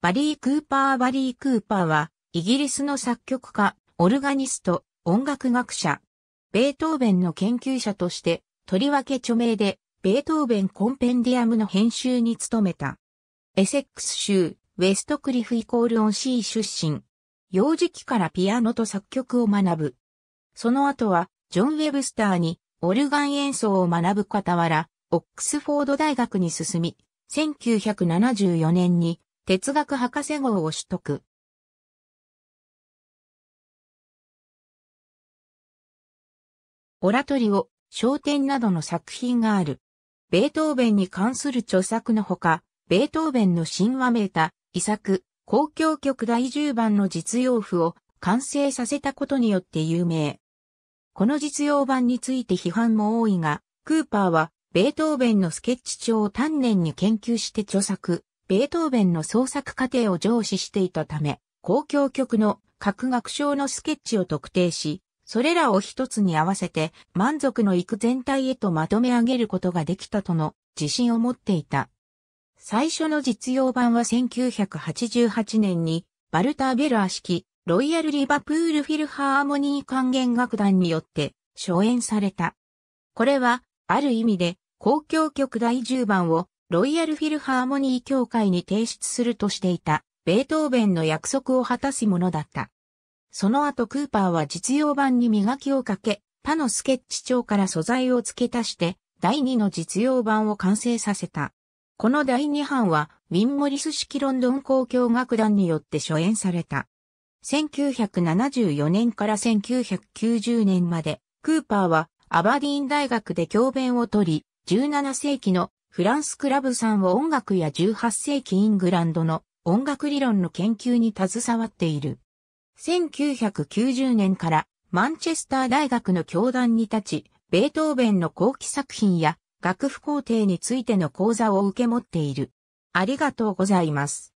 バリー・クーパー・バリー・クーパーは、イギリスの作曲家、オルガニスト、音楽学者、ベートーベンの研究者として、とりわけ著名で、ベートーベンコンペンディアムの編集に努めた。エセックス州、ウェストクリフイコールオンシー出身。幼児期からピアノと作曲を学ぶ。その後は、ジョン・ウェブスターに、オルガン演奏を学ぶ傍ら、オックスフォード大学に進み、1974年に哲学博士号を取得。オラトリオ、商店などの作品がある。ベートーベンに関する著作のほか、ベートーベンの神話メータ、遺作、公共曲第10番の実用譜を完成させたことによって有名。この実用版について批判も多いが、クーパーはベートーベンのスケッチ帳を丹念に研究して著作、ベートーベンの創作過程を上司していたため、公共曲の各楽章のスケッチを特定し、それらを一つに合わせて満足のいく全体へとまとめ上げることができたとの自信を持っていた。最初の実用版は1988年にバルター・ベラー式ロイヤル・リバプール・フィルハーモニー管弦楽団によって初演された。これはある意味で公共曲第10番をロイヤルフィルハーモニー協会に提出するとしていた、ベートーベンの約束を果たすものだった。その後クーパーは実用版に磨きをかけ、他のスケッチ帳から素材を付け足して、第2の実用版を完成させた。この第2版は、ウィン・モリス式ロンドン交響楽団によって初演された。1974年から1990年まで、クーパーはアバディーン大学で教鞭を取り、17世紀のフランスクラブさんを音楽や18世紀イングランドの音楽理論の研究に携わっている。1990年からマンチェスター大学の教団に立ち、ベートーベンの後期作品や楽譜工程についての講座を受け持っている。ありがとうございます。